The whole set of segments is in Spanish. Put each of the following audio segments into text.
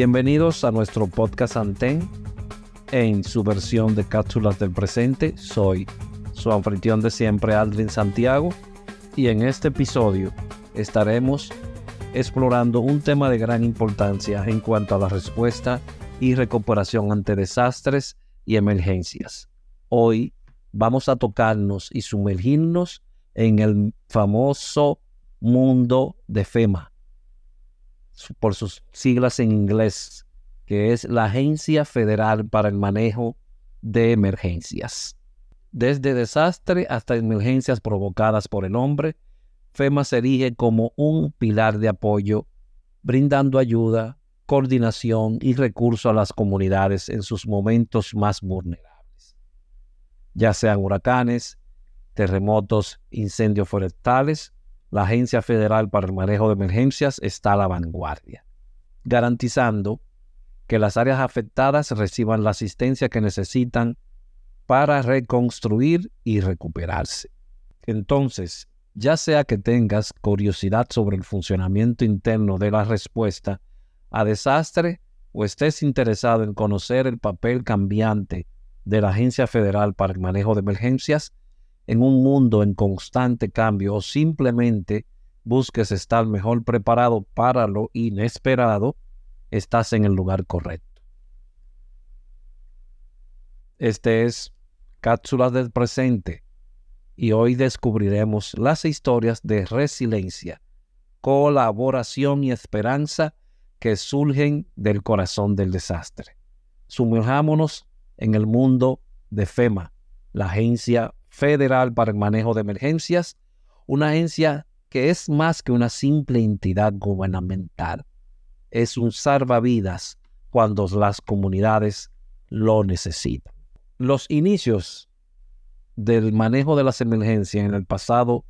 Bienvenidos a nuestro podcast Anten en su versión de cápsulas del presente. Soy su anfitrión de siempre, Aldrin Santiago, y en este episodio estaremos explorando un tema de gran importancia en cuanto a la respuesta y recuperación ante desastres y emergencias. Hoy vamos a tocarnos y sumergirnos en el famoso mundo de FEMA, por sus siglas en inglés, que es la Agencia Federal para el Manejo de Emergencias. Desde desastre hasta emergencias provocadas por el hombre, FEMA se erige como un pilar de apoyo, brindando ayuda, coordinación y recursos a las comunidades en sus momentos más vulnerables, ya sean huracanes, terremotos, incendios forestales la Agencia Federal para el Manejo de Emergencias está a la vanguardia, garantizando que las áreas afectadas reciban la asistencia que necesitan para reconstruir y recuperarse. Entonces, ya sea que tengas curiosidad sobre el funcionamiento interno de la respuesta a desastre o estés interesado en conocer el papel cambiante de la Agencia Federal para el Manejo de Emergencias, en un mundo en constante cambio o simplemente busques estar mejor preparado para lo inesperado, estás en el lugar correcto. Este es Cápsulas del Presente y hoy descubriremos las historias de resiliencia, colaboración y esperanza que surgen del corazón del desastre. Sumergámonos en el mundo de FEMA, la Agencia Federal para el Manejo de Emergencias, una agencia que es más que una simple entidad gubernamental, es un salvavidas cuando las comunidades lo necesitan. Los inicios del manejo de las emergencias en el pasado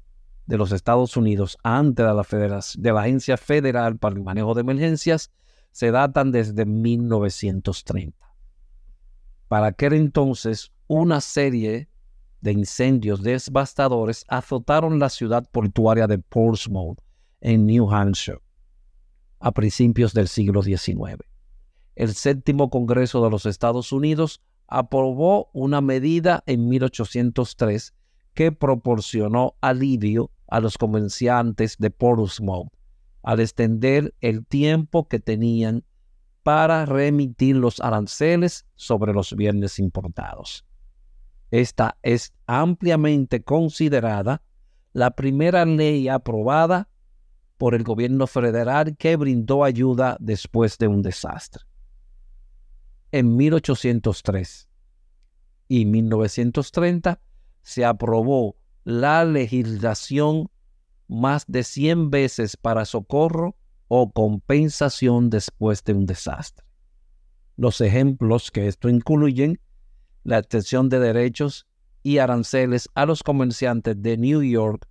de los Estados Unidos antes de la, de la Agencia Federal para el Manejo de Emergencias se datan desde 1930. Para aquel entonces, una serie de incendios devastadores azotaron la ciudad portuaria de Portsmouth, en New Hampshire, a principios del siglo XIX. El séptimo Congreso de los Estados Unidos aprobó una medida en 1803 que proporcionó alivio a los comerciantes de Portsmouth al extender el tiempo que tenían para remitir los aranceles sobre los bienes importados. Esta es ampliamente considerada la primera ley aprobada por el gobierno federal que brindó ayuda después de un desastre. En 1803 y 1930 se aprobó la legislación más de 100 veces para socorro o compensación después de un desastre. Los ejemplos que esto incluyen la extensión de derechos y aranceles a los comerciantes de New York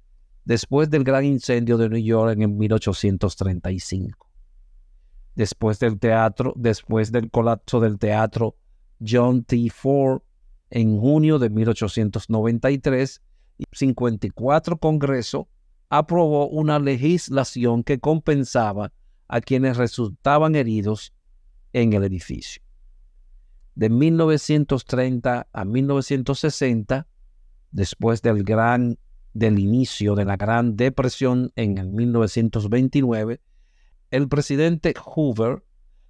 después del gran incendio de New York en 1835. Después del teatro, después del colapso del teatro John T. Ford en junio de 1893, 54 Congreso aprobó una legislación que compensaba a quienes resultaban heridos en el edificio de 1930 a 1960, después del gran del inicio de la Gran Depresión en 1929, el presidente Hoover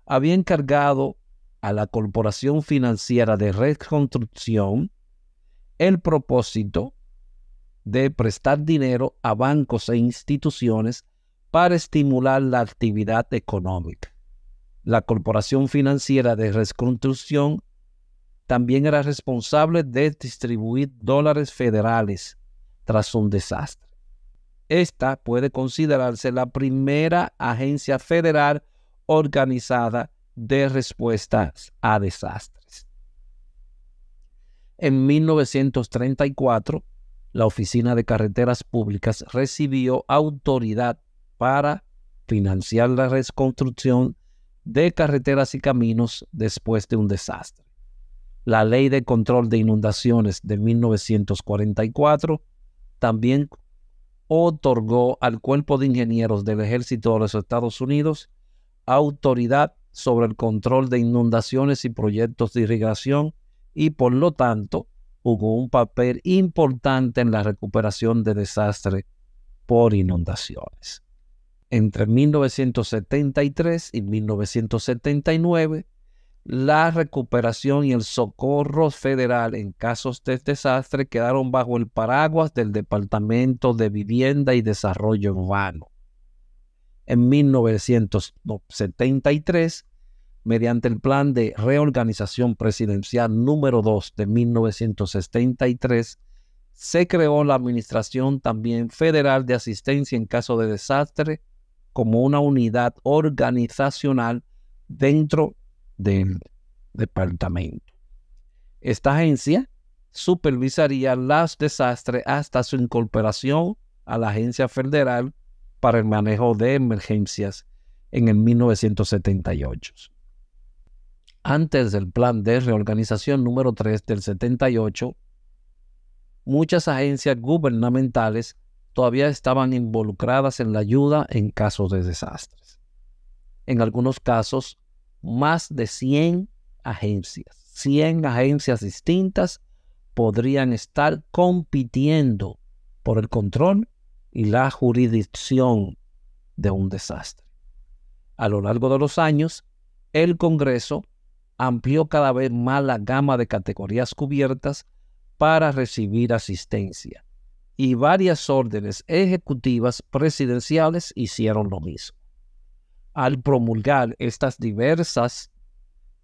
había encargado a la Corporación Financiera de Reconstrucción el propósito de prestar dinero a bancos e instituciones para estimular la actividad económica. La Corporación Financiera de Reconstrucción también era responsable de distribuir dólares federales tras un desastre. Esta puede considerarse la primera agencia federal organizada de respuestas a desastres. En 1934, la Oficina de Carreteras Públicas recibió autoridad para financiar la reconstrucción de carreteras y caminos después de un desastre. La Ley de Control de Inundaciones de 1944 también otorgó al Cuerpo de Ingenieros del Ejército de los Estados Unidos autoridad sobre el control de inundaciones y proyectos de irrigación y por lo tanto jugó un papel importante en la recuperación de desastres por inundaciones entre 1973 y 1979 la recuperación y el socorro federal en casos de desastre quedaron bajo el paraguas del Departamento de Vivienda y Desarrollo Urbano. En 1973, mediante el Plan de Reorganización Presidencial número 2 de 1973, se creó la Administración también Federal de Asistencia en caso de desastre como una unidad organizacional dentro del departamento. Esta agencia supervisaría los desastres hasta su incorporación a la Agencia Federal para el Manejo de Emergencias en el 1978. Antes del plan de reorganización número 3 del 78, muchas agencias gubernamentales todavía estaban involucradas en la ayuda en casos de desastres. En algunos casos, más de 100 agencias, 100 agencias distintas podrían estar compitiendo por el control y la jurisdicción de un desastre. A lo largo de los años, el Congreso amplió cada vez más la gama de categorías cubiertas para recibir asistencia, y varias órdenes ejecutivas presidenciales hicieron lo mismo. Al promulgar estas diversas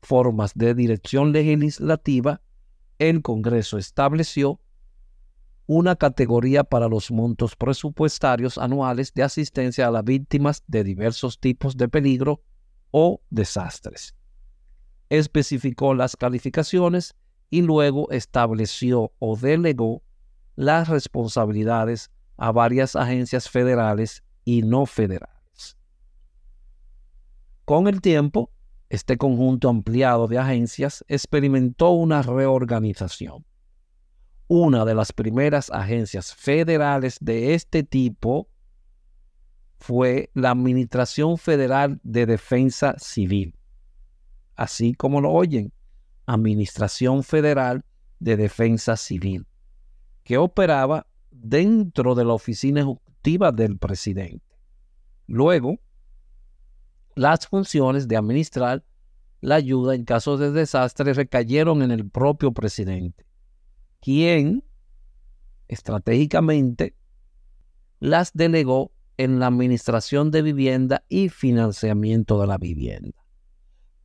formas de dirección legislativa, el Congreso estableció una categoría para los montos presupuestarios anuales de asistencia a las víctimas de diversos tipos de peligro o desastres. Especificó las calificaciones y luego estableció o delegó las responsabilidades a varias agencias federales y no federales. Con el tiempo, este conjunto ampliado de agencias experimentó una reorganización. Una de las primeras agencias federales de este tipo fue la Administración Federal de Defensa Civil. Así como lo oyen, Administración Federal de Defensa Civil que operaba dentro de la oficina ejecutiva del presidente. Luego, las funciones de administrar la ayuda en casos de desastre recayeron en el propio presidente, quien estratégicamente las delegó en la administración de vivienda y financiamiento de la vivienda.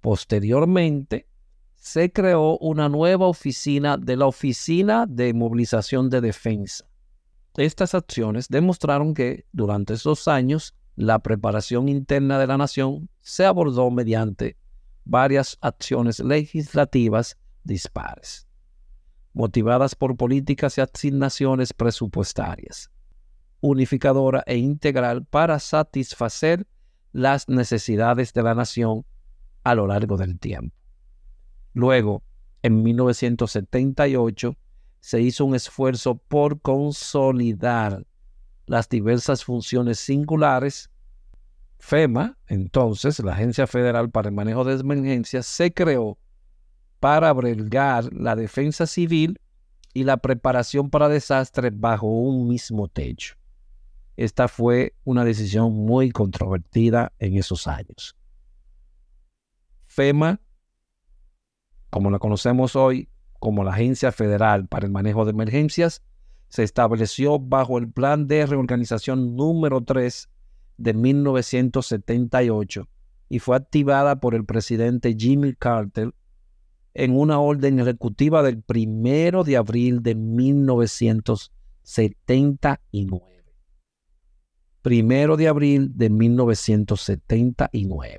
Posteriormente, se creó una nueva oficina de la Oficina de Movilización de Defensa. Estas acciones demostraron que durante esos años la preparación interna de la nación se abordó mediante varias acciones legislativas dispares, motivadas por políticas y asignaciones presupuestarias, unificadora e integral para satisfacer las necesidades de la nación a lo largo del tiempo. Luego, en 1978, se hizo un esfuerzo por consolidar las diversas funciones singulares. FEMA, entonces, la Agencia Federal para el Manejo de Emergencias, se creó para abrigar la defensa civil y la preparación para desastres bajo un mismo techo. Esta fue una decisión muy controvertida en esos años. FEMA como la conocemos hoy como la Agencia Federal para el Manejo de Emergencias, se estableció bajo el Plan de Reorganización número 3 de 1978 y fue activada por el presidente Jimmy Carter en una orden ejecutiva del primero de abril de 1979. Primero de abril de 1979.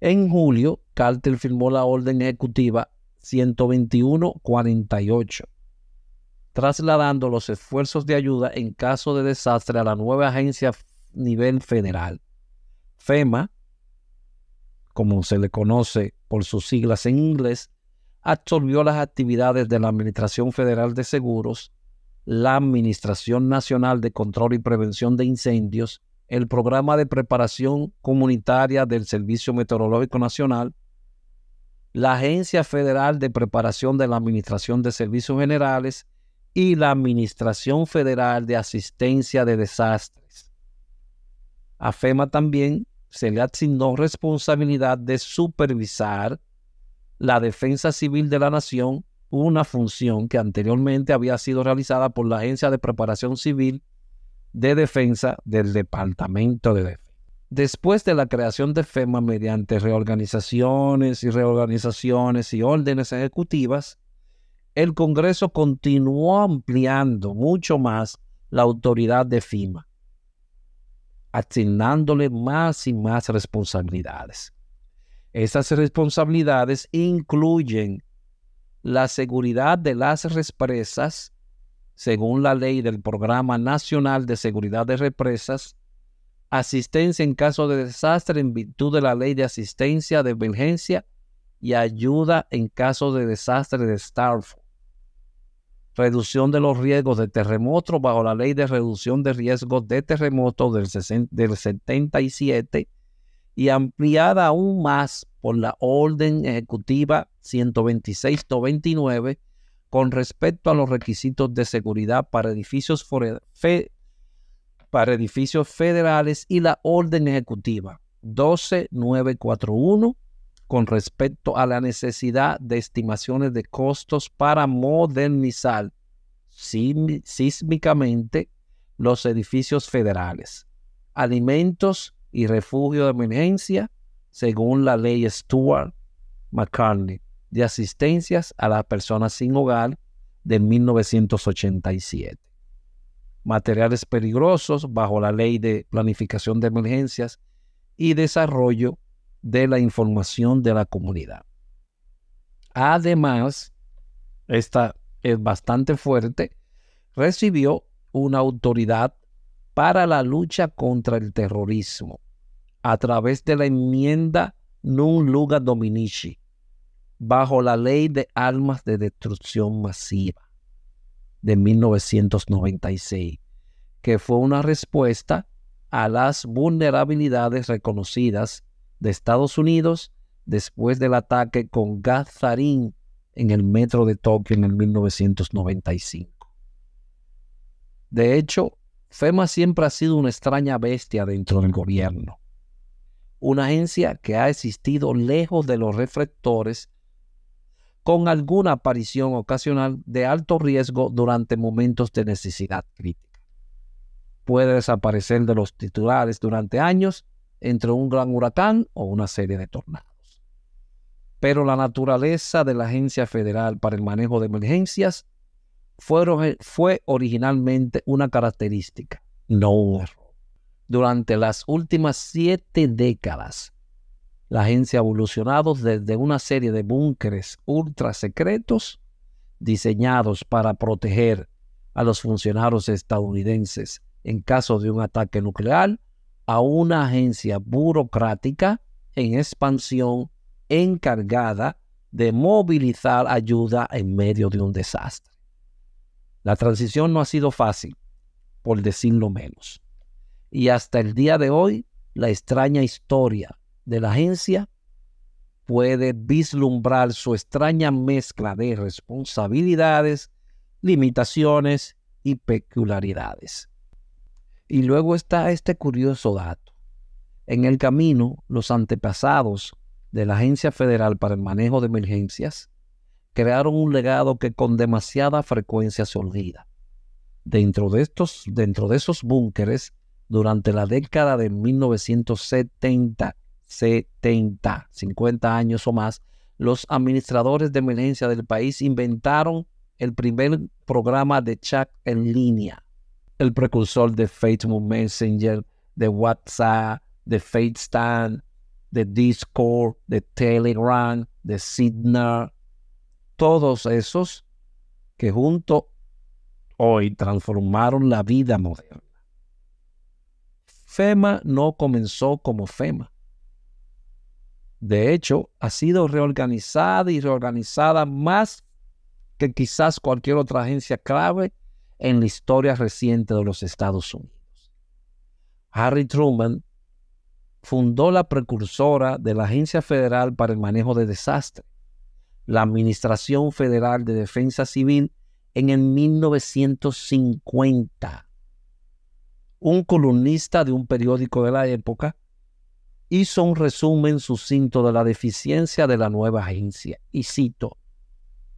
En julio, Carter firmó la orden ejecutiva 12148, trasladando los esfuerzos de ayuda en caso de desastre a la nueva agencia a nivel federal. FEMA, como se le conoce por sus siglas en inglés, absorbió las actividades de la Administración Federal de Seguros, la Administración Nacional de Control y Prevención de Incendios el programa de preparación comunitaria del Servicio Meteorológico Nacional, la Agencia Federal de Preparación de la Administración de Servicios Generales y la Administración Federal de Asistencia de Desastres. A FEMA también se le asignó responsabilidad de supervisar la defensa civil de la nación, una función que anteriormente había sido realizada por la Agencia de Preparación Civil de Defensa del Departamento de Defensa. Después de la creación de FEMA mediante reorganizaciones y reorganizaciones y órdenes ejecutivas, el Congreso continuó ampliando mucho más la autoridad de FEMA, asignándole más y más responsabilidades. Esas responsabilidades incluyen la seguridad de las represas según la ley del Programa Nacional de Seguridad de Represas, asistencia en caso de desastre en virtud de la ley de asistencia de emergencia y ayuda en caso de desastre de Starfall. Reducción de los riesgos de terremotos bajo la ley de reducción de riesgos de terremotos del, del 77 y ampliada aún más por la orden ejecutiva 126-29 con respecto a los requisitos de seguridad para edificios, federales y la orden ejecutiva 12941 con respecto a la necesidad de estimaciones de costos para modernizar sísmicamente los edificios federales, alimentos y refugio de emergencia según la ley Stuart McCartney de asistencias a las personas sin hogar de 1987. Materiales peligrosos bajo la ley de planificación de emergencias y desarrollo de la información de la comunidad. Además, esta es bastante fuerte, recibió una autoridad para la lucha contra el terrorismo a través de la enmienda Nun Luga Dominici, bajo la ley de armas de destrucción masiva de 1996, que fue una respuesta a las vulnerabilidades reconocidas de Estados Unidos después del ataque con gas en el metro de Tokio en el 1995. De hecho, FEMA siempre ha sido una extraña bestia dentro del gobierno. Una agencia que ha existido lejos de los reflectores con alguna aparición ocasional de alto riesgo durante momentos de necesidad crítica. Puede desaparecer de los titulares durante años entre un gran huracán o una serie de tornados. Pero la naturaleza de la Agencia Federal para el Manejo de Emergencias fue, originalmente una característica, no un error. Durante las últimas siete décadas, la agencia evolucionado desde una serie de búnkeres ultra secretos diseñados para proteger a los funcionarios estadounidenses en caso de un ataque nuclear a una agencia burocrática en expansión encargada de movilizar ayuda en medio de un desastre. La transición no ha sido fácil, por decirlo menos. Y hasta el día de hoy, la extraña historia de la agencia puede vislumbrar su extraña mezcla de responsabilidades, limitaciones y peculiaridades. Y luego está este curioso dato. En el camino, los antepasados de la Agencia Federal para el Manejo de Emergencias crearon un legado que con demasiada frecuencia se olvida. Dentro de, estos, dentro de esos búnkeres, durante la década de 1970 70, 50 años o más, los administradores de emergencia del país inventaron el primer programa de chat en línea, el precursor de Facebook Messenger, de WhatsApp, de FaceTime, de Discord, de Telegram, de Signal, todos esos que junto hoy transformaron la vida moderna. FEMA no comenzó como FEMA. De hecho, ha sido reorganizada y reorganizada más que quizás cualquier otra agencia clave en la historia reciente de los Estados Unidos. Harry Truman fundó la precursora de la Agencia Federal para el Manejo de Desastres, la Administración Federal de Defensa Civil, en el 1950. Un columnista de un periódico de la época hizo un resumen sucinto de la deficiencia de la nueva agencia. Y cito,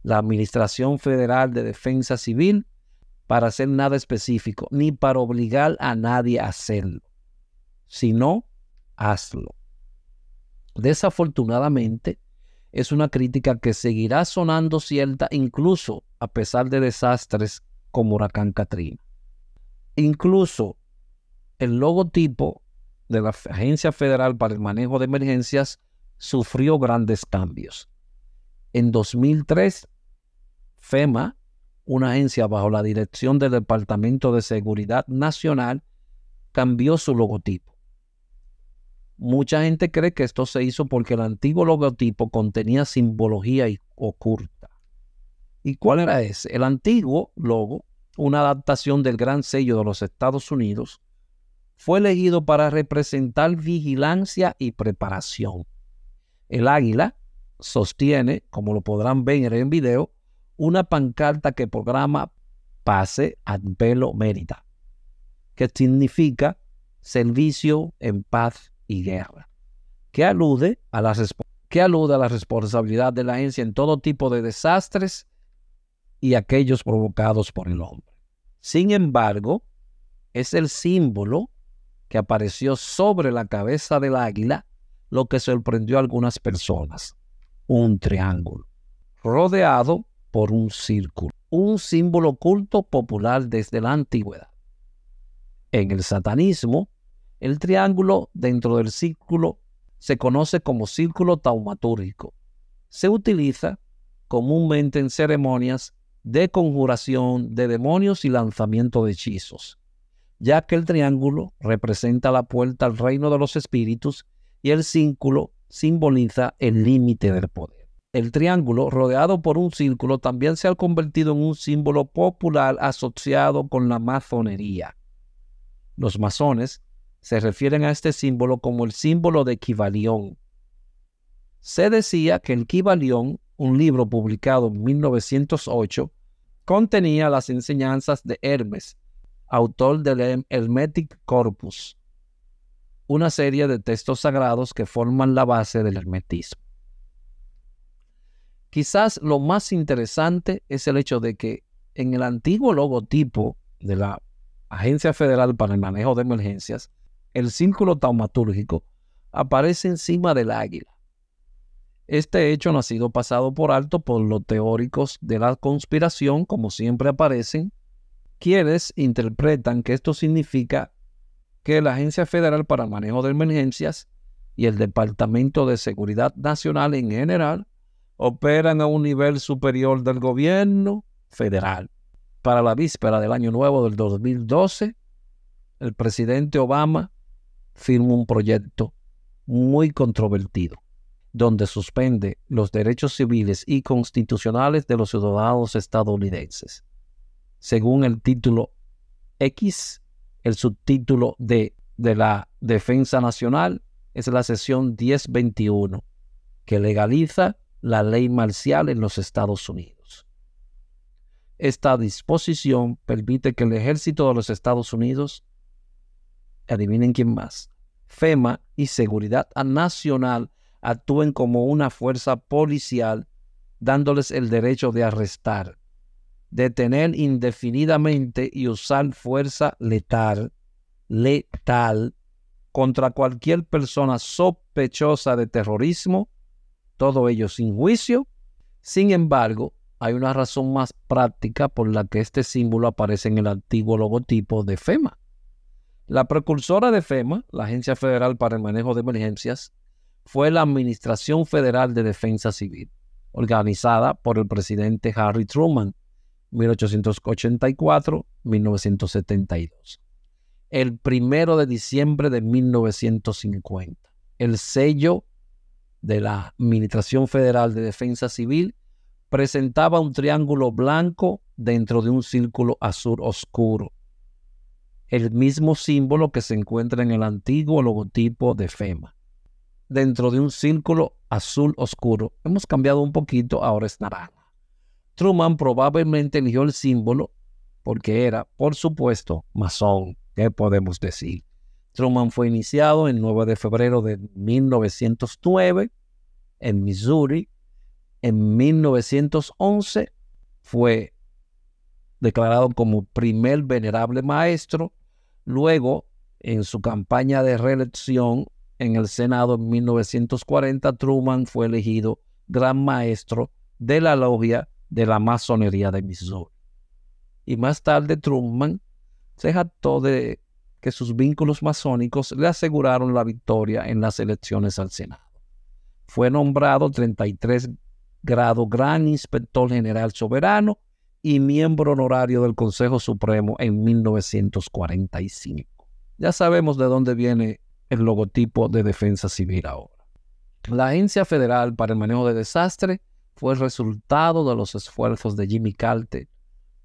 la Administración Federal de Defensa Civil para hacer nada específico, ni para obligar a nadie a hacerlo. sino hazlo. Desafortunadamente, es una crítica que seguirá sonando cierta incluso a pesar de desastres como Huracán Katrina. Incluso el logotipo de la Agencia Federal para el Manejo de Emergencias sufrió grandes cambios. En 2003, FEMA, una agencia bajo la dirección del Departamento de Seguridad Nacional, cambió su logotipo. Mucha gente cree que esto se hizo porque el antiguo logotipo contenía simbología oculta. ¿Y cuál era ese? El antiguo logo, una adaptación del gran sello de los Estados Unidos, fue elegido para representar vigilancia y preparación. El águila sostiene, como lo podrán ver en el video, una pancarta que programa Pase ad Velo Mérida, que significa servicio en paz y guerra, que alude a que alude a la responsabilidad de la agencia en todo tipo de desastres y aquellos provocados por el hombre. Sin embargo, es el símbolo que apareció sobre la cabeza del águila, lo que sorprendió a algunas personas. Un triángulo, rodeado por un círculo, un símbolo culto popular desde la antigüedad. En el satanismo, el triángulo dentro del círculo se conoce como círculo taumatúrgico. Se utiliza comúnmente en ceremonias de conjuración de demonios y lanzamiento de hechizos ya que el triángulo representa la puerta al reino de los espíritus y el círculo simboliza el límite del poder. El triángulo, rodeado por un círculo, también se ha convertido en un símbolo popular asociado con la masonería. Los masones se refieren a este símbolo como el símbolo de Kibalión. Se decía que el Kibalión, un libro publicado en 1908, contenía las enseñanzas de Hermes, autor del Hermetic Corpus, una serie de textos sagrados que forman la base del hermetismo. Quizás lo más interesante es el hecho de que en el antiguo logotipo de la Agencia Federal para el Manejo de Emergencias, el círculo taumatúrgico aparece encima del águila. Este hecho no ha sido pasado por alto por los teóricos de la conspiración, como siempre aparecen, quienes interpretan que esto significa que la Agencia Federal para el Manejo de Emergencias y el Departamento de Seguridad Nacional en general operan a un nivel superior del gobierno federal. Para la víspera del año nuevo del 2012, el presidente Obama firmó un proyecto muy controvertido, donde suspende los derechos civiles y constitucionales de los ciudadanos estadounidenses según el título X, el subtítulo de, de la Defensa Nacional es la sesión 1021, que legaliza la ley marcial en los Estados Unidos. Esta disposición permite que el ejército de los Estados Unidos, adivinen quién más, FEMA y Seguridad Nacional actúen como una fuerza policial dándoles el derecho de arrestar, detener indefinidamente y usar fuerza letal, letal contra cualquier persona sospechosa de terrorismo, todo ello sin juicio. Sin embargo, hay una razón más práctica por la que este símbolo aparece en el antiguo logotipo de FEMA. La precursora de FEMA, la Agencia Federal para el Manejo de Emergencias, fue la Administración Federal de Defensa Civil, organizada por el presidente Harry Truman 1884-1972. El primero de diciembre de 1950. El sello de la Administración Federal de Defensa Civil presentaba un triángulo blanco dentro de un círculo azul oscuro. El mismo símbolo que se encuentra en el antiguo logotipo de FEMA. Dentro de un círculo azul oscuro. Hemos cambiado un poquito, ahora es naranja. Truman probablemente eligió el símbolo porque era, por supuesto, masón. ¿Qué podemos decir? Truman fue iniciado el 9 de febrero de 1909 en Missouri. En 1911 fue declarado como primer venerable maestro. Luego, en su campaña de reelección en el Senado en 1940, Truman fue elegido gran maestro de la logia de la masonería de Missouri. Y más tarde Truman se jactó de que sus vínculos masónicos le aseguraron la victoria en las elecciones al Senado. Fue nombrado 33 grado Gran Inspector General Soberano y miembro honorario del Consejo Supremo en 1945. Ya sabemos de dónde viene el logotipo de Defensa Civil ahora. La Agencia Federal para el Manejo de Desastres fue resultado de los esfuerzos de Jimmy Calte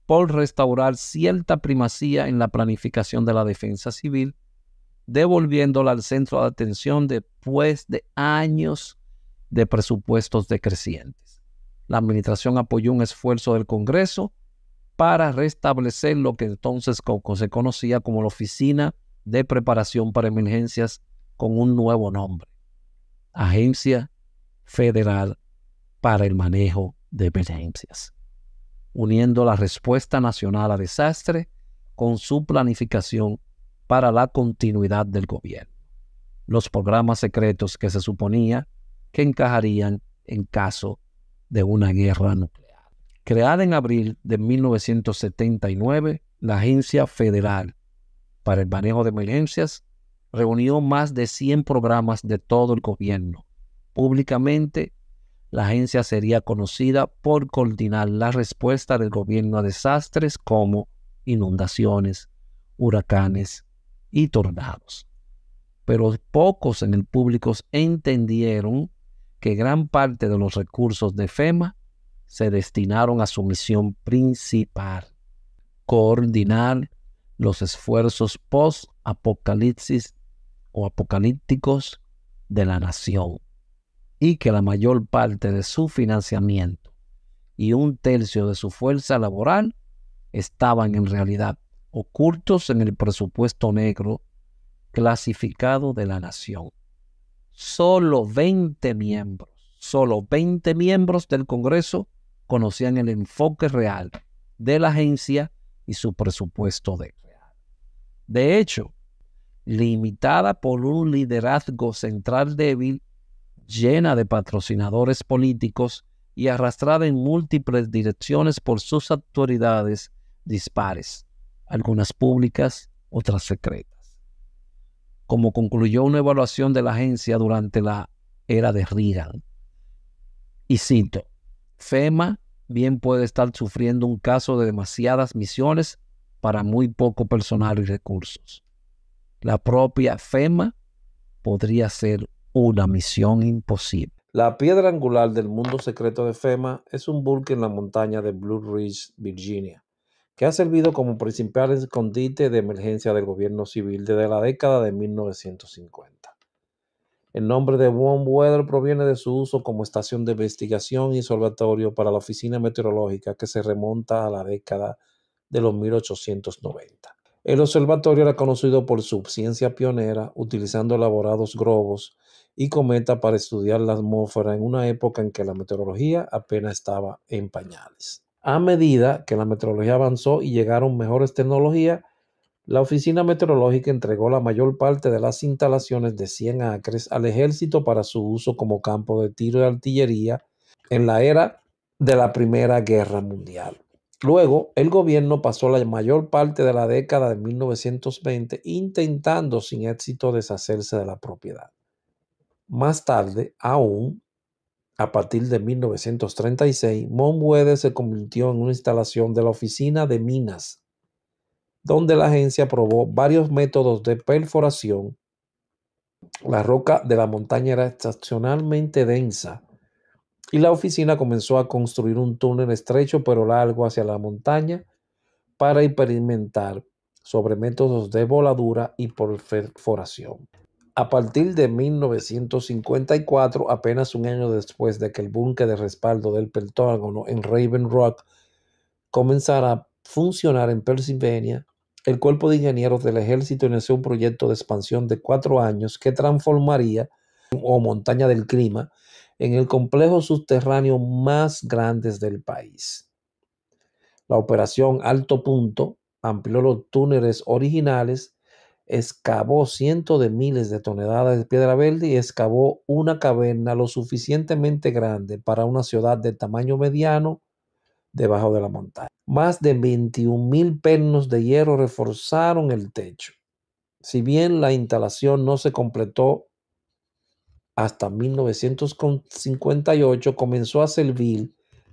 por restaurar cierta primacía en la planificación de la defensa civil, devolviéndola al centro de atención después de años de presupuestos decrecientes. La administración apoyó un esfuerzo del Congreso para restablecer lo que entonces se conocía como la Oficina de Preparación para Emergencias con un nuevo nombre, Agencia Federal para el manejo de emergencias, uniendo la respuesta nacional a desastre con su planificación para la continuidad del gobierno, los programas secretos que se suponía que encajarían en caso de una guerra nuclear. Creada en abril de 1979, la Agencia Federal para el Manejo de Emergencias reunió más de 100 programas de todo el gobierno, públicamente la agencia sería conocida por coordinar la respuesta del gobierno a desastres como inundaciones, huracanes y tornados. Pero pocos en el público entendieron que gran parte de los recursos de FEMA se destinaron a su misión principal, coordinar los esfuerzos post-apocalipsis o apocalípticos de la nación y que la mayor parte de su financiamiento y un tercio de su fuerza laboral estaban en realidad ocultos en el presupuesto negro clasificado de la nación. Solo 20 miembros, solo 20 miembros del Congreso conocían el enfoque real de la agencia y su presupuesto de real. De hecho, limitada por un liderazgo central débil, llena de patrocinadores políticos y arrastrada en múltiples direcciones por sus autoridades dispares, algunas públicas, otras secretas. Como concluyó una evaluación de la agencia durante la era de Reagan. Y cito, FEMA bien puede estar sufriendo un caso de demasiadas misiones para muy poco personal y recursos. La propia FEMA podría ser una misión imposible. La piedra angular del mundo secreto de FEMA es un bulque en la montaña de Blue Ridge, Virginia, que ha servido como principal escondite de emergencia del gobierno civil desde la década de 1950. El nombre de Warm Weather proviene de su uso como estación de investigación y observatorio para la oficina meteorológica que se remonta a la década de los 1890. El observatorio era conocido por su ciencia pionera, utilizando elaborados globos y cometa para estudiar la atmósfera en una época en que la meteorología apenas estaba en pañales. A medida que la meteorología avanzó y llegaron mejores tecnologías, la oficina meteorológica entregó la mayor parte de las instalaciones de 100 acres al ejército para su uso como campo de tiro de artillería en la era de la Primera Guerra Mundial. Luego, el gobierno pasó la mayor parte de la década de 1920 intentando sin éxito deshacerse de la propiedad. Más tarde, aún a partir de 1936, Monbuede se convirtió en una instalación de la Oficina de Minas, donde la agencia probó varios métodos de perforación. La roca de la montaña era excepcionalmente densa y la oficina comenzó a construir un túnel estrecho pero largo hacia la montaña para experimentar sobre métodos de voladura y perforación. A partir de 1954, apenas un año después de que el búnker de respaldo del Pentágono en Raven Rock comenzara a funcionar en Pennsylvania, el Cuerpo de Ingenieros del Ejército inició un proyecto de expansión de cuatro años que transformaría o montaña del clima en el complejo subterráneo más grande del país. La operación Alto Punto amplió los túneles originales excavó cientos de miles de toneladas de piedra verde y excavó una caverna lo suficientemente grande para una ciudad de tamaño mediano debajo de la montaña. Más de 21 mil pernos de hierro reforzaron el techo. Si bien la instalación no se completó hasta 1958, comenzó a servir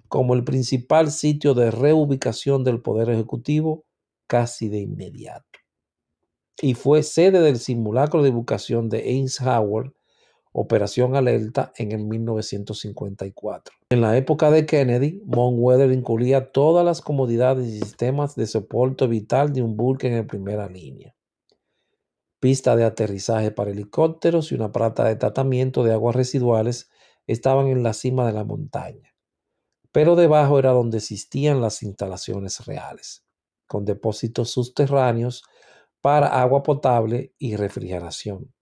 como el principal sitio de reubicación del Poder Ejecutivo casi de inmediato y fue sede del simulacro de educación de Howard, Operación Alerta, en el 1954. En la época de Kennedy, Weather incluía todas las comodidades y sistemas de soporte vital de un burke en primera línea. Pista de aterrizaje para helicópteros y una planta de tratamiento de aguas residuales estaban en la cima de la montaña, pero debajo era donde existían las instalaciones reales, con depósitos subterráneos para agua potable y refrigeración,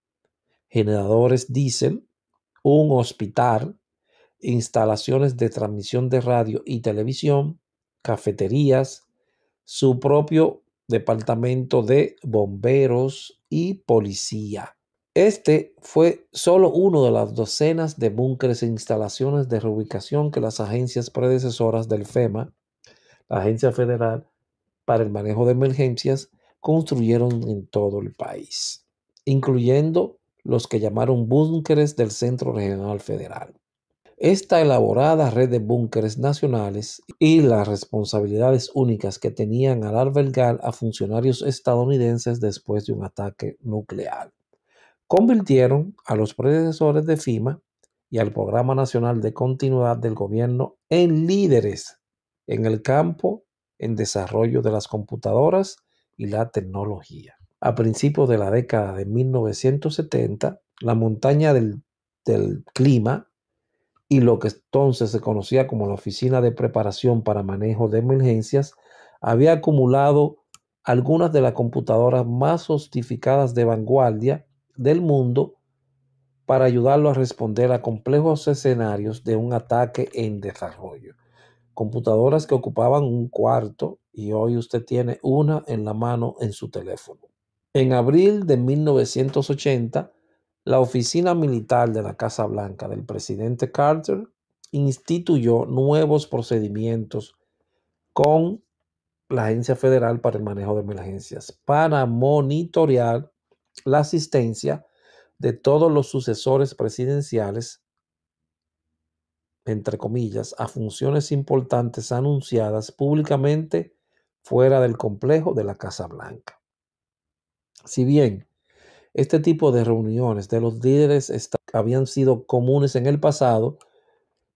generadores diésel, un hospital, instalaciones de transmisión de radio y televisión, cafeterías, su propio departamento de bomberos y policía. Este fue solo uno de las docenas de búnkeres e instalaciones de reubicación que las agencias predecesoras del FEMA, la Agencia Federal para el Manejo de Emergencias, construyeron en todo el país, incluyendo los que llamaron búnkeres del Centro Regional Federal. Esta elaborada red de búnkeres nacionales y las responsabilidades únicas que tenían al albergar a funcionarios estadounidenses después de un ataque nuclear convirtieron a los predecesores de FIMA y al Programa Nacional de Continuidad del Gobierno en líderes en el campo en desarrollo de las computadoras y la tecnología. A principios de la década de 1970, la montaña del, clima y lo que entonces se conocía como la Oficina de Preparación para Manejo de Emergencias, había acumulado algunas de las computadoras más sofisticadas de vanguardia del mundo para ayudarlo a responder a complejos escenarios de un ataque en desarrollo. Computadoras que ocupaban un cuarto y hoy usted tiene una en la mano en su teléfono. En abril de 1980, la oficina militar de la Casa Blanca del presidente Carter instituyó nuevos procedimientos con la Agencia Federal para el Manejo de Emergencias para monitorear la asistencia de todos los sucesores presidenciales, entre comillas, a funciones importantes anunciadas públicamente fuera del complejo de la Casa Blanca. Si bien este tipo de reuniones de los líderes habían sido comunes en el pasado,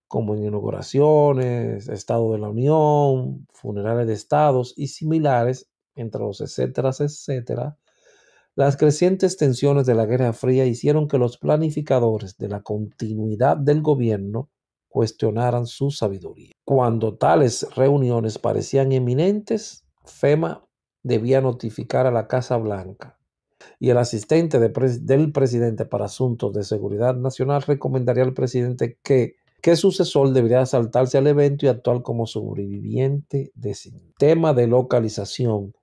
como en inauguraciones, Estado de la Unión, funerales de estados y similares, entre los etcétera, etcétera, las crecientes tensiones de la Guerra Fría hicieron que los planificadores de la continuidad del gobierno cuestionaran su sabiduría. Cuando tales reuniones parecían eminentes, FEMA debía notificar a la Casa Blanca y el asistente del presidente para asuntos de seguridad nacional recomendaría al presidente que sucesor debería saltarse al evento y actuar como sobreviviente de Tema de localización.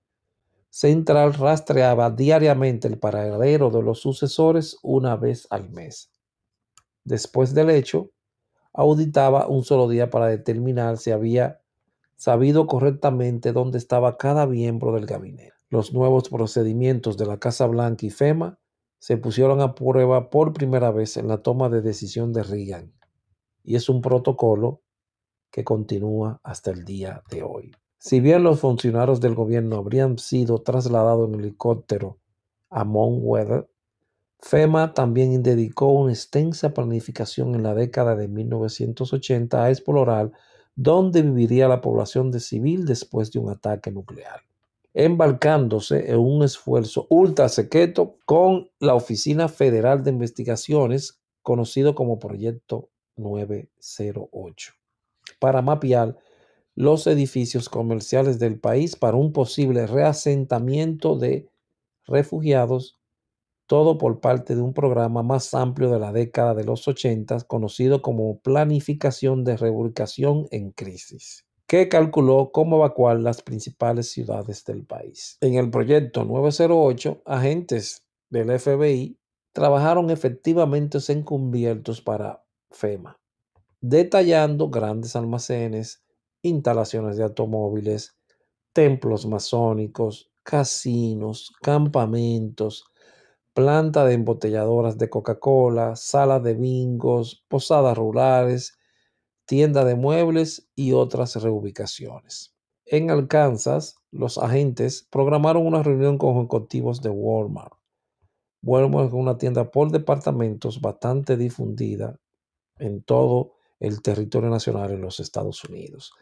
Central rastreaba diariamente el paradero de los sucesores una vez al mes. Después del hecho, auditaba un solo día para determinar si había sabido correctamente dónde estaba cada miembro del gabinete. Los nuevos procedimientos de la Casa Blanca y FEMA se pusieron a prueba por primera vez en la toma de decisión de Reagan y es un protocolo que continúa hasta el día de hoy. Si bien los funcionarios del gobierno habrían sido trasladados en helicóptero a Mount Weather, FEMA también dedicó una extensa planificación en la década de 1980 a explorar dónde viviría la población de civil después de un ataque nuclear, embarcándose en un esfuerzo ultra secreto con la Oficina Federal de Investigaciones, conocido como Proyecto 908, para mapear los edificios comerciales del país para un posible reasentamiento de refugiados todo por parte de un programa más amplio de la década de los 80 conocido como Planificación de Reubicación en Crisis, que calculó cómo evacuar las principales ciudades del país. En el proyecto 908, agentes del FBI trabajaron efectivamente encubiertos para FEMA, detallando grandes almacenes, instalaciones de automóviles, templos masónicos, casinos, campamentos, planta de embotelladoras de Coca-Cola, sala de bingos, posadas rurales, tienda de muebles y otras reubicaciones. En Arkansas, los agentes programaron una reunión con ejecutivos de Walmart. Walmart es una tienda por departamentos bastante difundida en todo el territorio nacional en los Estados Unidos,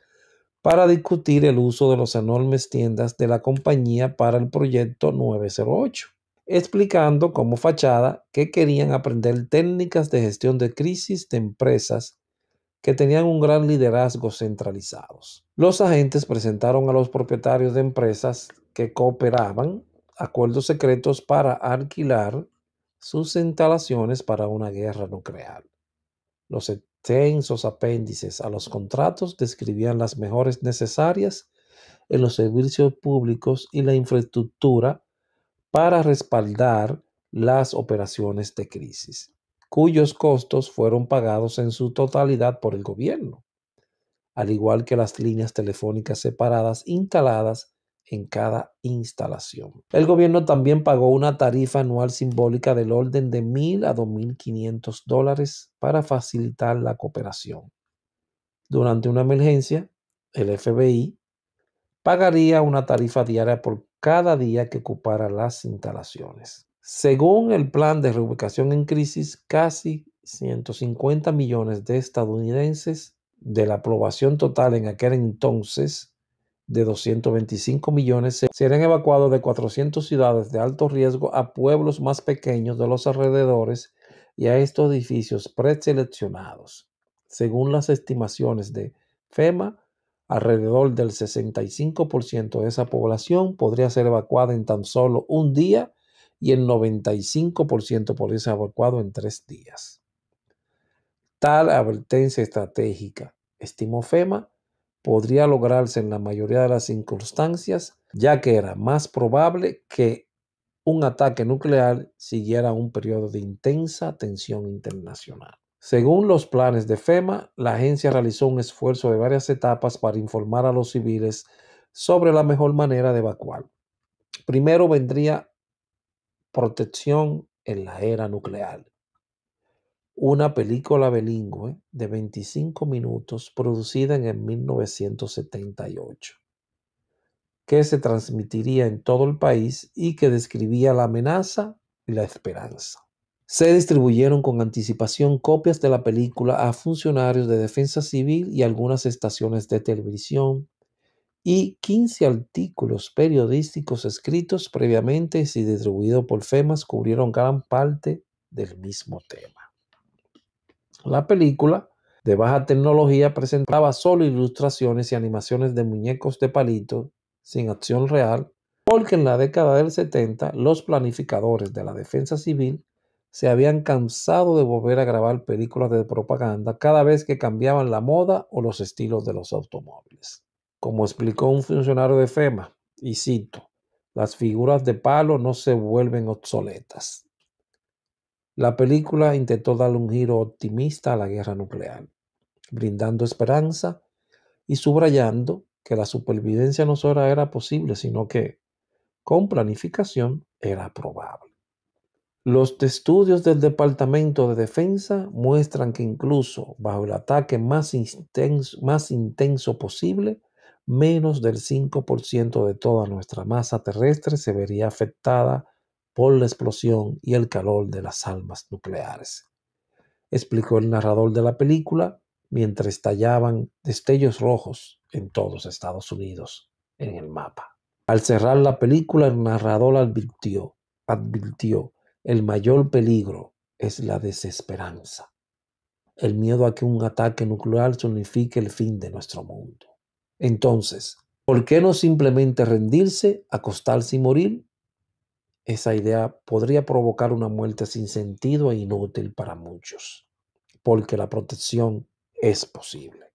para discutir el uso de las enormes tiendas de la compañía para el proyecto 908 explicando como fachada que querían aprender técnicas de gestión de crisis de empresas que tenían un gran liderazgo centralizados. Los agentes presentaron a los propietarios de empresas que cooperaban acuerdos secretos para alquilar sus instalaciones para una guerra nuclear. Los extensos apéndices a los contratos describían las mejores necesarias en los servicios públicos y la infraestructura para respaldar las operaciones de crisis, cuyos costos fueron pagados en su totalidad por el gobierno, al igual que las líneas telefónicas separadas instaladas en cada instalación. El gobierno también pagó una tarifa anual simbólica del orden de 1.000 a 2.500 dólares para facilitar la cooperación. Durante una emergencia, el FBI pagaría una tarifa diaria por cada día que ocupara las instalaciones. Según el plan de reubicación en crisis, casi 150 millones de estadounidenses de la aprobación total en aquel entonces de 225 millones serían evacuados de 400 ciudades de alto riesgo a pueblos más pequeños de los alrededores y a estos edificios preseleccionados. Según las estimaciones de FEMA, Alrededor del 65% de esa población podría ser evacuada en tan solo un día y el 95% podría ser evacuado en tres días. Tal advertencia estratégica, estimó FEMA, podría lograrse en la mayoría de las circunstancias, ya que era más probable que un ataque nuclear siguiera un periodo de intensa tensión internacional. Según los planes de FEMA, la agencia realizó un esfuerzo de varias etapas para informar a los civiles sobre la mejor manera de evacuar. Primero vendría protección en la era nuclear. Una película bilingüe de 25 minutos producida en 1978, que se transmitiría en todo el país y que describía la amenaza y la esperanza. Se distribuyeron con anticipación copias de la película a funcionarios de defensa civil y algunas estaciones de televisión y 15 artículos periodísticos escritos previamente y distribuidos por FEMAS cubrieron gran parte del mismo tema. La película de baja tecnología presentaba solo ilustraciones y animaciones de muñecos de palito sin acción real, porque en la década del 70 los planificadores de la defensa civil se habían cansado de volver a grabar películas de propaganda cada vez que cambiaban la moda o los estilos de los automóviles. Como explicó un funcionario de FEMA, y cito, las figuras de palo no se vuelven obsoletas. La película intentó dar un giro optimista a la guerra nuclear, brindando esperanza y subrayando que la supervivencia no solo era posible, sino que con planificación era probable. Los estudios del Departamento de Defensa muestran que incluso bajo el ataque más intenso, posible, menos del 5% de toda nuestra masa terrestre se vería afectada por la explosión y el calor de las almas nucleares. Explicó el narrador de la película mientras estallaban destellos rojos en todos Estados Unidos en el mapa. Al cerrar la película, el narrador advirtió, advirtió el mayor peligro es la desesperanza. El miedo a que un ataque nuclear sonifique el fin de nuestro mundo. Entonces, ¿por qué no simplemente rendirse, acostarse y morir? Esa idea podría provocar una muerte sin sentido e inútil para muchos, porque la protección es posible.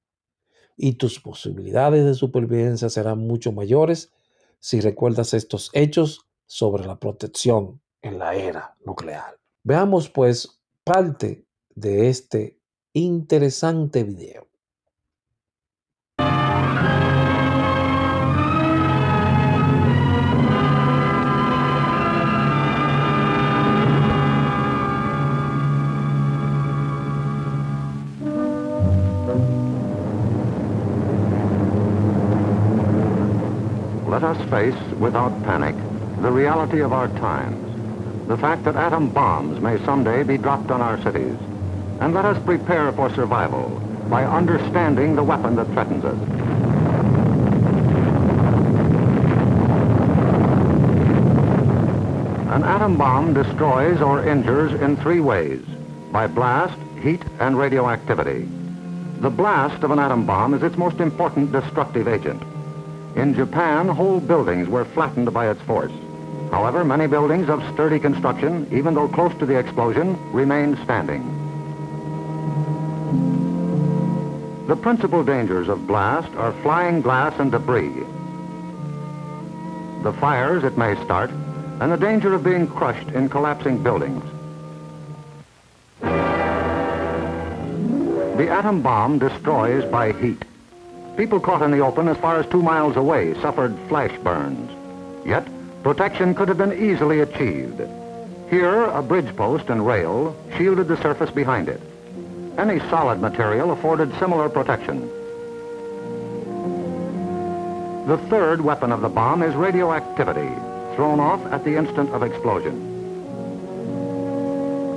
Y tus posibilidades de supervivencia serán mucho mayores si recuerdas estos hechos sobre la protección en la era nuclear. Veamos pues parte de este interesante video. Let us face without panic the reality of our time. the fact that atom bombs may someday be dropped on our cities. And let us prepare for survival by understanding the weapon that threatens us. An atom bomb destroys or injures in three ways, by blast, heat, and radioactivity. The blast of an atom bomb is its most important destructive agent. In Japan, whole buildings were flattened by its force. However, many buildings of sturdy construction, even though close to the explosion, remain standing. The principal dangers of blast are flying glass and debris, the fires it may start, and the danger of being crushed in collapsing buildings. The atom bomb destroys by heat. People caught in the open as far as two miles away suffered flash burns. Yet, Protection could have been easily achieved. Here, a bridge post and rail shielded the surface behind it. Any solid material afforded similar protection. The third weapon of the bomb is radioactivity, thrown off at the instant of explosion.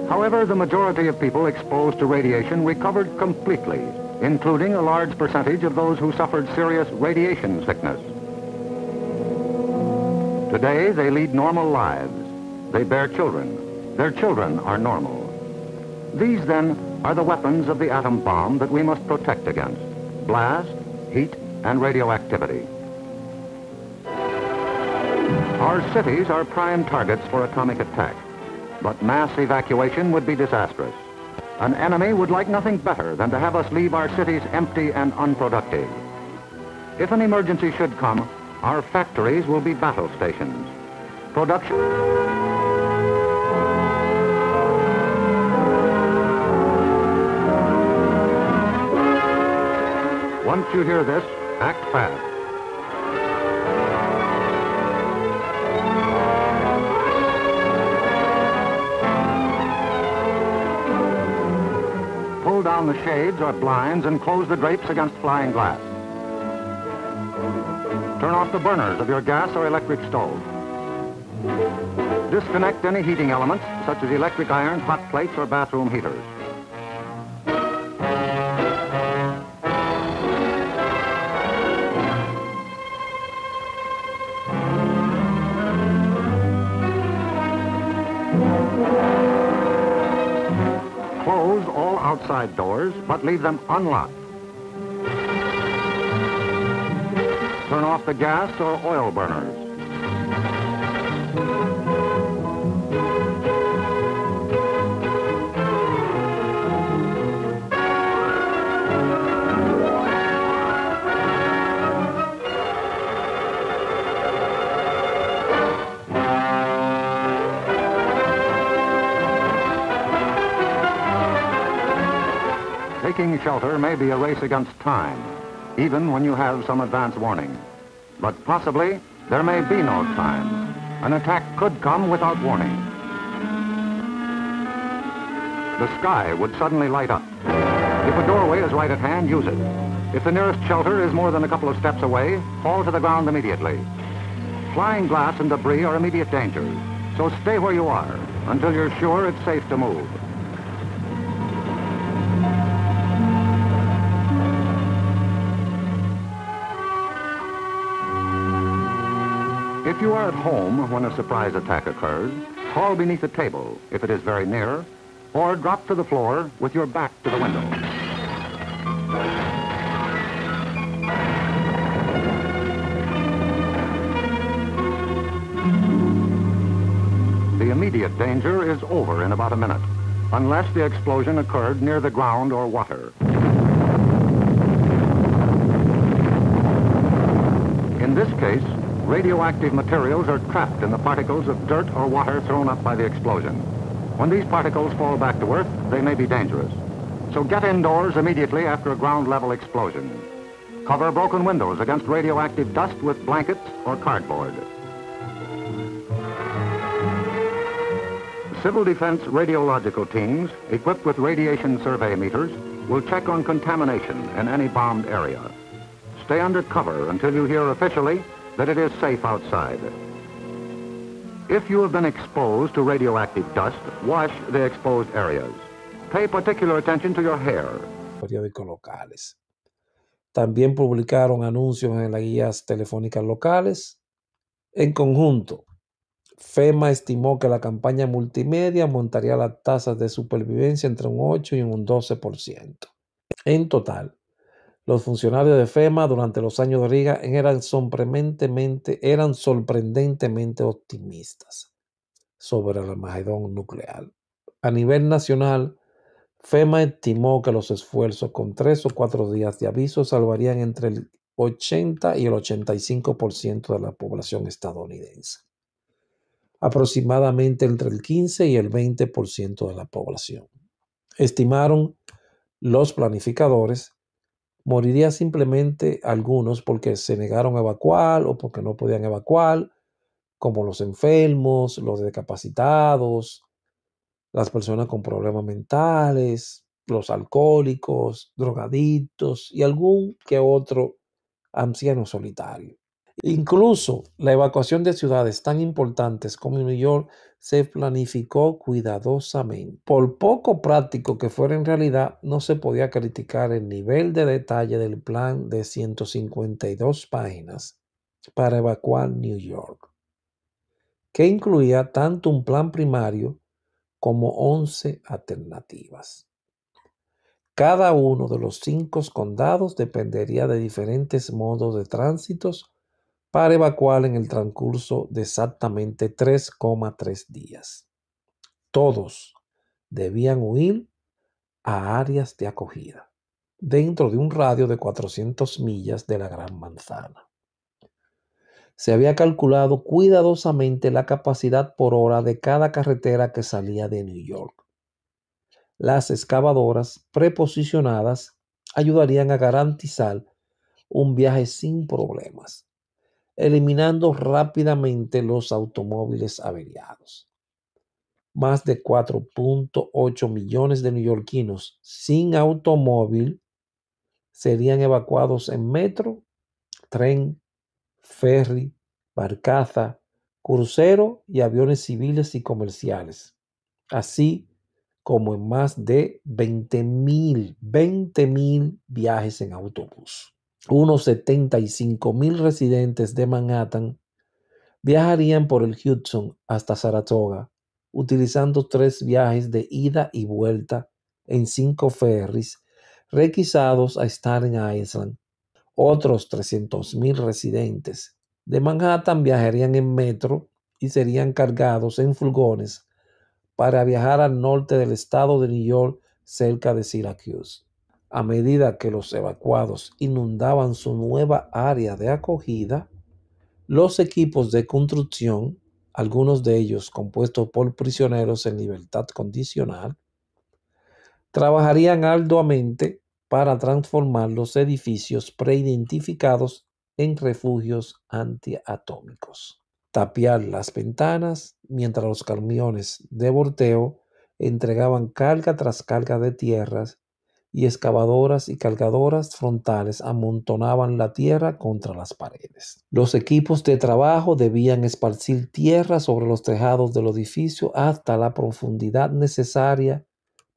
However, the majority of people exposed to radiation recovered completely, including a large percentage of those who suffered serious radiation sickness. Today, they lead normal lives. They bear children. Their children are normal. These, then, are the weapons of the atom bomb that we must protect against. Blast, heat, and radioactivity. Our cities are prime targets for atomic attack, but mass evacuation would be disastrous. An enemy would like nothing better than to have us leave our cities empty and unproductive. If an emergency should come, our factories will be battle stations. Production... Once you hear this, act fast. Pull down the shades or blinds and close the drapes against flying glass. Turn off the burners of your gas or electric stove. Disconnect any heating elements, such as electric irons, hot plates, or bathroom heaters. Close all outside doors, but leave them unlocked. off the gas or oil burners. Taking shelter may be a race against time, even when you have some advance warning. But possibly there may be no time. An attack could come without warning. The sky would suddenly light up. If a doorway is right at hand, use it. If the nearest shelter is more than a couple of steps away, fall to the ground immediately. Flying glass and debris are immediate dangers, so stay where you are until you're sure it's safe to move. If you are at home when a surprise attack occurs, crawl beneath the table if it is very near, or drop to the floor with your back to the window. The immediate danger is over in about a minute, unless the explosion occurred near the ground or water. In this case, radioactive materials are trapped in the particles of dirt or water thrown up by the explosion. When these particles fall back to Earth, they may be dangerous. So get indoors immediately after a ground level explosion. Cover broken windows against radioactive dust with blankets or cardboard. Civil Defense radiological teams, equipped with radiation survey meters, will check on contamination in any bombed area. Stay under cover until you hear officially that it is safe outside. If you have been exposed to radioactive dust, wash the exposed areas. Pay particular attention to your hair. Periódicos También publicaron anuncios en las guías telefónicas locales. En conjunto, FEMA estimó que la campaña multimedia montaría las tasas de supervivencia entre un 8 y un 12%. En total, los funcionarios de FEMA durante los años de Riga eran sorprendentemente, optimistas sobre el Armagedón nuclear. A nivel nacional, FEMA estimó que los esfuerzos con tres o cuatro días de aviso salvarían entre el 80 y el 85% de la población estadounidense. Aproximadamente entre el 15 y el 20% de la población. Estimaron los planificadores Moriría simplemente algunos porque se negaron a evacuar o porque no podían evacuar, como los enfermos, los discapacitados, las personas con problemas mentales, los alcohólicos, drogadictos y algún que otro anciano solitario. Incluso la evacuación de ciudades tan importantes como New York se planificó cuidadosamente. Por poco práctico que fuera en realidad, no se podía criticar el nivel de detalle del plan de 152 páginas para evacuar New York, que incluía tanto un plan primario como 11 alternativas. Cada uno de los cinco condados dependería de diferentes modos de tránsitos para evacuar en el transcurso de exactamente 3,3 días. Todos debían huir a áreas de acogida, dentro de un radio de 400 millas de la Gran Manzana. Se había calculado cuidadosamente la capacidad por hora de cada carretera que salía de New York. Las excavadoras preposicionadas ayudarían a garantizar un viaje sin problemas eliminando rápidamente los automóviles averiados. Más de 4.8 millones de neoyorquinos sin automóvil serían evacuados en metro, tren, ferry, barcaza, crucero y aviones civiles y comerciales, así como en más de 20.000 20 viajes en autobús unos 75 mil residentes de Manhattan viajarían por el Hudson hasta Saratoga, utilizando tres viajes de ida y vuelta en cinco ferries requisados a Staten Island. Otros mil residentes de Manhattan viajarían en metro y serían cargados en furgones para viajar al norte del estado de New York cerca de Syracuse. A medida que los evacuados inundaban su nueva área de acogida, los equipos de construcción, algunos de ellos compuestos por prisioneros en libertad condicional, trabajarían arduamente para transformar los edificios preidentificados en refugios antiatómicos. Tapiar las ventanas mientras los camiones de volteo entregaban carga tras carga de tierras y excavadoras y cargadoras frontales amontonaban la tierra contra las paredes. Los equipos de trabajo debían esparcir tierra sobre los tejados del edificio hasta la profundidad necesaria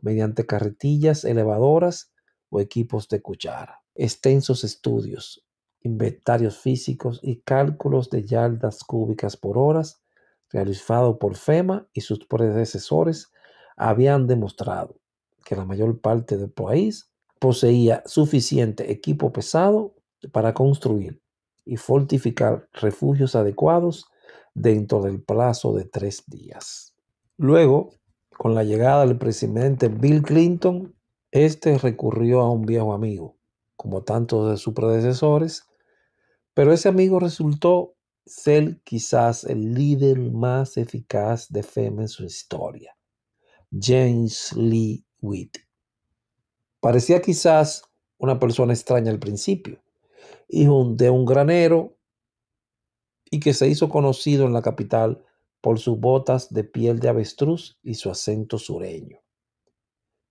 mediante carretillas elevadoras o equipos de cuchara. Extensos estudios, inventarios físicos y cálculos de yardas cúbicas por horas realizado por FEMA y sus predecesores habían demostrado que la mayor parte del país poseía suficiente equipo pesado para construir y fortificar refugios adecuados dentro del plazo de tres días. Luego, con la llegada del presidente Bill Clinton, este recurrió a un viejo amigo, como tantos de sus predecesores, pero ese amigo resultó ser quizás el líder más eficaz de FEMA en su historia, James Lee Witt Parecía quizás una persona extraña al principio, hijo de un granero y que se hizo conocido en la capital por sus botas de piel de avestruz y su acento sureño.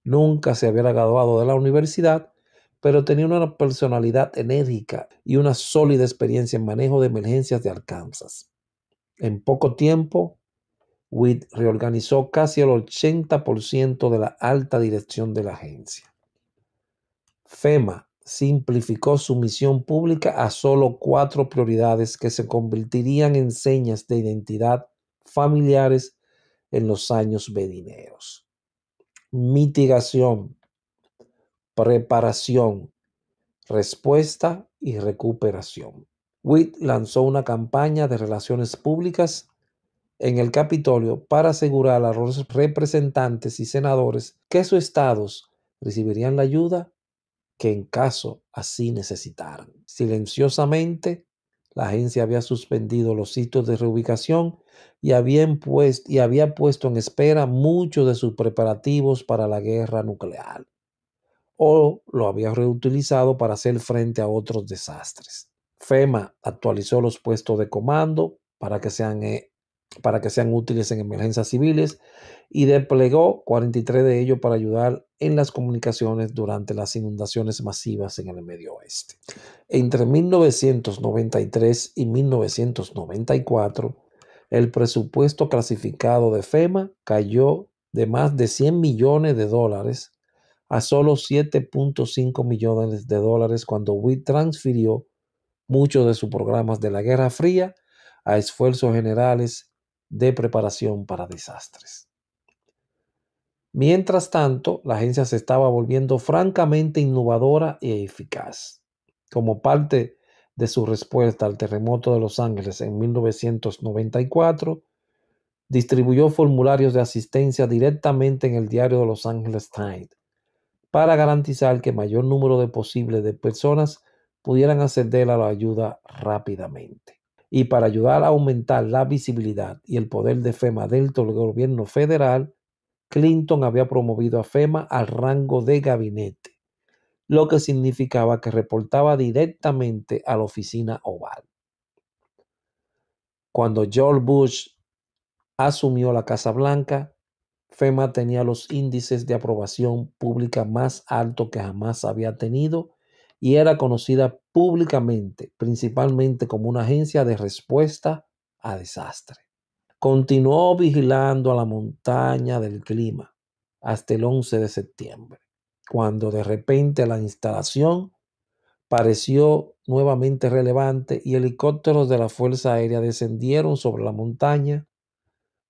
Nunca se había graduado de la universidad, pero tenía una personalidad enérgica y una sólida experiencia en manejo de emergencias de Arkansas. En poco tiempo WIT reorganizó casi el 80% de la alta dirección de la agencia. FEMA simplificó su misión pública a solo cuatro prioridades que se convertirían en señas de identidad familiares en los años venideros. Mitigación, preparación, respuesta y recuperación. WIT lanzó una campaña de relaciones públicas en el Capitolio para asegurar a los representantes y senadores que sus estados recibirían la ayuda que en caso así necesitaran. Silenciosamente, la agencia había suspendido los sitios de reubicación y, y había puesto en espera muchos de sus preparativos para la guerra nuclear, o lo había reutilizado para hacer frente a otros desastres. FEMA actualizó los puestos de comando para que sean eh, para que sean útiles en emergencias civiles y desplegó 43 de ellos para ayudar en las comunicaciones durante las inundaciones masivas en el Medio Oeste. Entre 1993 y 1994, el presupuesto clasificado de FEMA cayó de más de 100 millones de dólares a solo 7.5 millones de dólares cuando WIT transfirió muchos de sus programas de la Guerra Fría a esfuerzos generales de preparación para desastres. Mientras tanto, la agencia se estaba volviendo francamente innovadora y e eficaz. Como parte de su respuesta al terremoto de Los Ángeles en 1994, distribuyó formularios de asistencia directamente en el diario de Los Ángeles Times para garantizar que mayor número de posible de personas pudieran acceder a la ayuda rápidamente y para ayudar a aumentar la visibilidad y el poder de FEMA dentro del gobierno federal, Clinton había promovido a FEMA al rango de gabinete, lo que significaba que reportaba directamente a la oficina oval. Cuando George Bush asumió la Casa Blanca, FEMA tenía los índices de aprobación pública más altos que jamás había tenido y era conocida públicamente, principalmente como una agencia de respuesta a desastre. Continuó vigilando a la montaña del clima hasta el 11 de septiembre, cuando de repente la instalación pareció nuevamente relevante y helicópteros de la Fuerza Aérea descendieron sobre la montaña,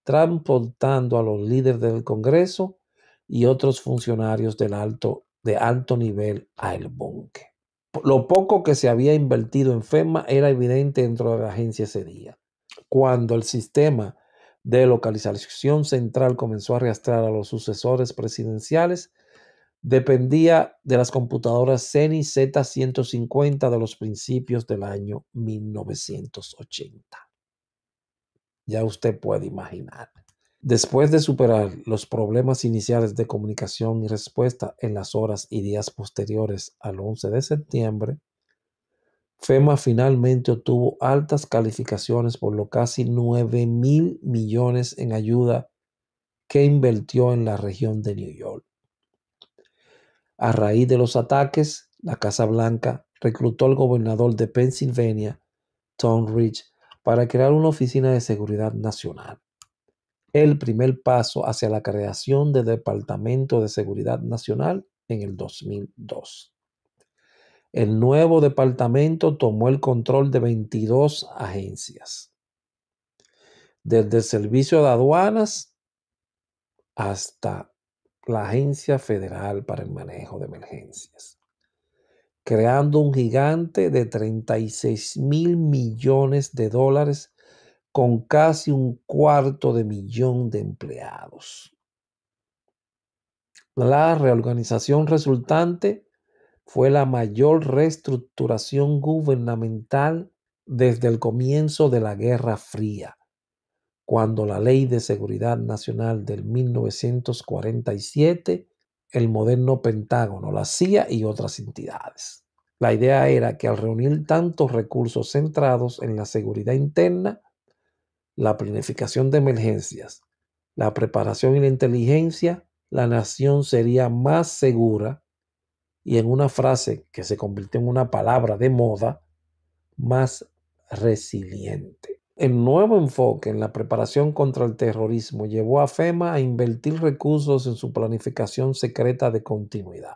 transportando a los líderes del Congreso y otros funcionarios del alto, de alto nivel al búnker. Lo poco que se había invertido en FEMA era evidente dentro de la agencia ese día, cuando el sistema de localización central comenzó a arrastrar a los sucesores presidenciales, dependía de las computadoras CENI Z150 de los principios del año 1980. Ya usted puede imaginar. Después de superar los problemas iniciales de comunicación y respuesta en las horas y días posteriores al 11 de septiembre, FEMA finalmente obtuvo altas calificaciones por los casi 9 mil millones en ayuda que invirtió en la región de New York. A raíz de los ataques, la Casa Blanca reclutó al gobernador de Pensilvania, Tom Ridge, para crear una oficina de seguridad nacional el primer paso hacia la creación del Departamento de Seguridad Nacional en el 2002. El nuevo departamento tomó el control de 22 agencias, desde el Servicio de Aduanas hasta la Agencia Federal para el Manejo de Emergencias, creando un gigante de 36 mil millones de dólares con casi un cuarto de millón de empleados. La reorganización resultante fue la mayor reestructuración gubernamental desde el comienzo de la Guerra Fría, cuando la Ley de Seguridad Nacional del 1947, el moderno Pentágono, la CIA y otras entidades. La idea era que al reunir tantos recursos centrados en la seguridad interna, la planificación de emergencias, la preparación y la inteligencia, la nación sería más segura y en una frase que se convirtió en una palabra de moda, más resiliente. El nuevo enfoque en la preparación contra el terrorismo llevó a FEMA a invertir recursos en su planificación secreta de continuidad,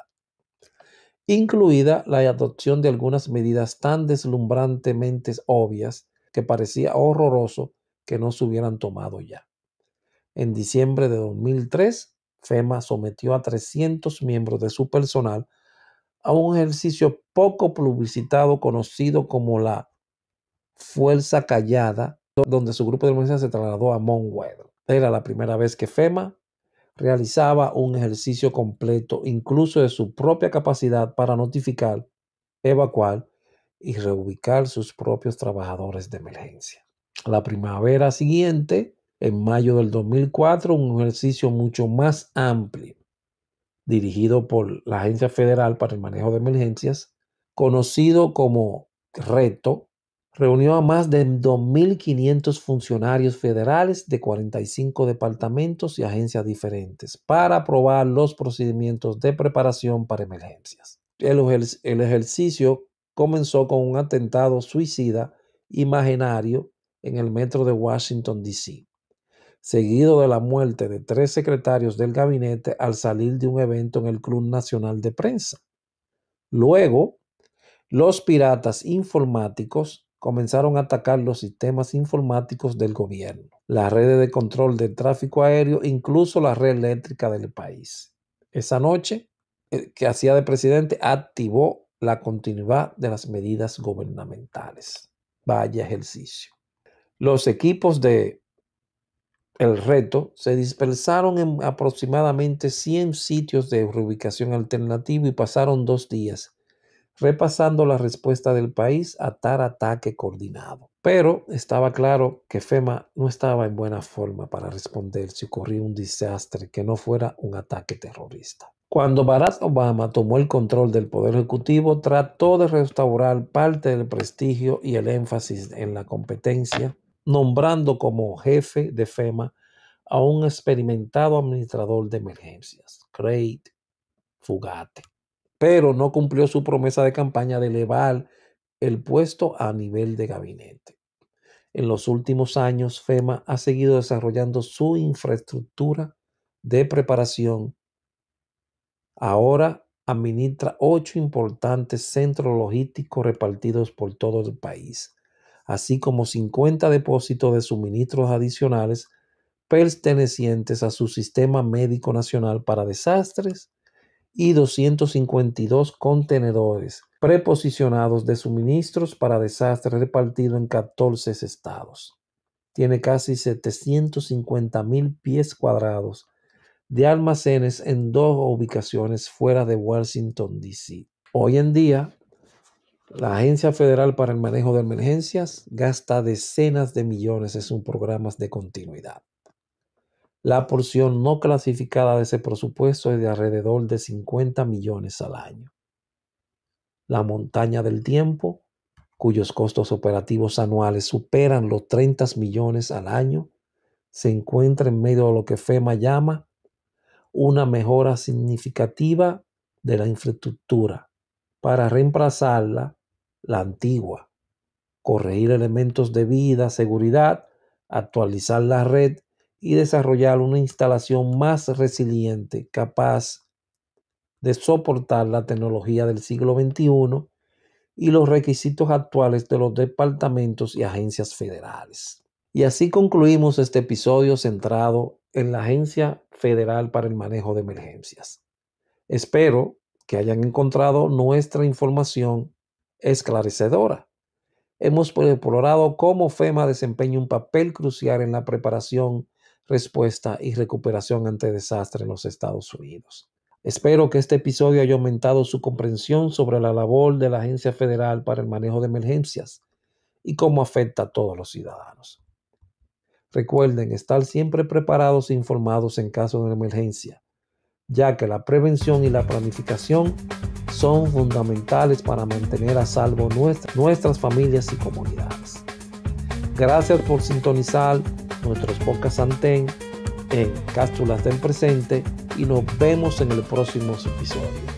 incluida la adopción de algunas medidas tan deslumbrantemente obvias que parecía horroroso que no se hubieran tomado ya. En diciembre de 2003, FEMA sometió a 300 miembros de su personal a un ejercicio poco publicitado conocido como la Fuerza Callada, donde su grupo de emergencia se trasladó a Monwed. Era la primera vez que FEMA realizaba un ejercicio completo, incluso de su propia capacidad para notificar, evacuar y reubicar sus propios trabajadores de emergencia. La primavera siguiente, en mayo del 2004, un ejercicio mucho más amplio, dirigido por la Agencia Federal para el Manejo de Emergencias, conocido como Reto, reunió a más de 2.500 funcionarios federales de 45 departamentos y agencias diferentes para aprobar los procedimientos de preparación para emergencias. el, ejercicio comenzó con un atentado suicida imaginario en el metro de Washington, D.C., seguido de la muerte de tres secretarios del gabinete al salir de un evento en el Club Nacional de Prensa. Luego, los piratas informáticos comenzaron a atacar los sistemas informáticos del gobierno, las redes de control del tráfico aéreo, incluso la red eléctrica del país. Esa noche, eh, que hacía de presidente, activó la continuidad de las medidas gubernamentales. Vaya ejercicio. Los equipos de el reto se dispersaron en aproximadamente 100 sitios de reubicación alternativa y pasaron dos días repasando la respuesta del país a tal ataque coordinado. Pero estaba claro que FEMA no estaba en buena forma para responder si ocurría un desastre que no fuera un ataque terrorista. Cuando Barack Obama tomó el control del Poder Ejecutivo, trató de restaurar parte del prestigio y el énfasis en la competencia nombrando como jefe de FEMA a un experimentado administrador de emergencias, Craig Fugate, pero no cumplió su promesa de campaña de elevar el puesto a nivel de gabinete. En los últimos años, FEMA ha seguido desarrollando su infraestructura de preparación. Ahora administra ocho importantes centros logísticos repartidos por todo el país así como 50 depósitos de suministros adicionales pertenecientes a su Sistema Médico Nacional para Desastres y 252 contenedores preposicionados de suministros para desastres repartidos en 14 estados. Tiene casi 750 mil pies cuadrados de almacenes en dos ubicaciones fuera de Washington, D.C. Hoy en día, la Agencia Federal para el Manejo de Emergencias gasta decenas de millones en sus programas de continuidad. La porción no clasificada de ese presupuesto es de alrededor de 50 millones al año. La montaña del tiempo, cuyos costos operativos anuales superan los 30 millones al año, se encuentra en medio de lo que FEMA llama una mejora significativa de la infraestructura para reemplazarla la antigua, corregir elementos de vida, seguridad, actualizar la red y desarrollar una instalación más resiliente, capaz de soportar la tecnología del siglo XXI y los requisitos actuales de los departamentos y agencias federales. Y así concluimos este episodio centrado en la Agencia Federal para el Manejo de Emergencias. Espero que hayan encontrado nuestra información esclarecedora. Hemos explorado cómo FEMA desempeña un papel crucial en la preparación, respuesta y recuperación ante desastres en los Estados Unidos. Espero que este episodio haya aumentado su comprensión sobre la labor de la Agencia Federal para el Manejo de Emergencias y cómo afecta a todos los ciudadanos. Recuerden estar siempre preparados e informados en caso de emergencia ya que la prevención y la planificación son fundamentales para mantener a salvo nuestras familias y comunidades. Gracias por sintonizar nuestros pocas Anten en Cástulas del Presente y nos vemos en el próximo episodio.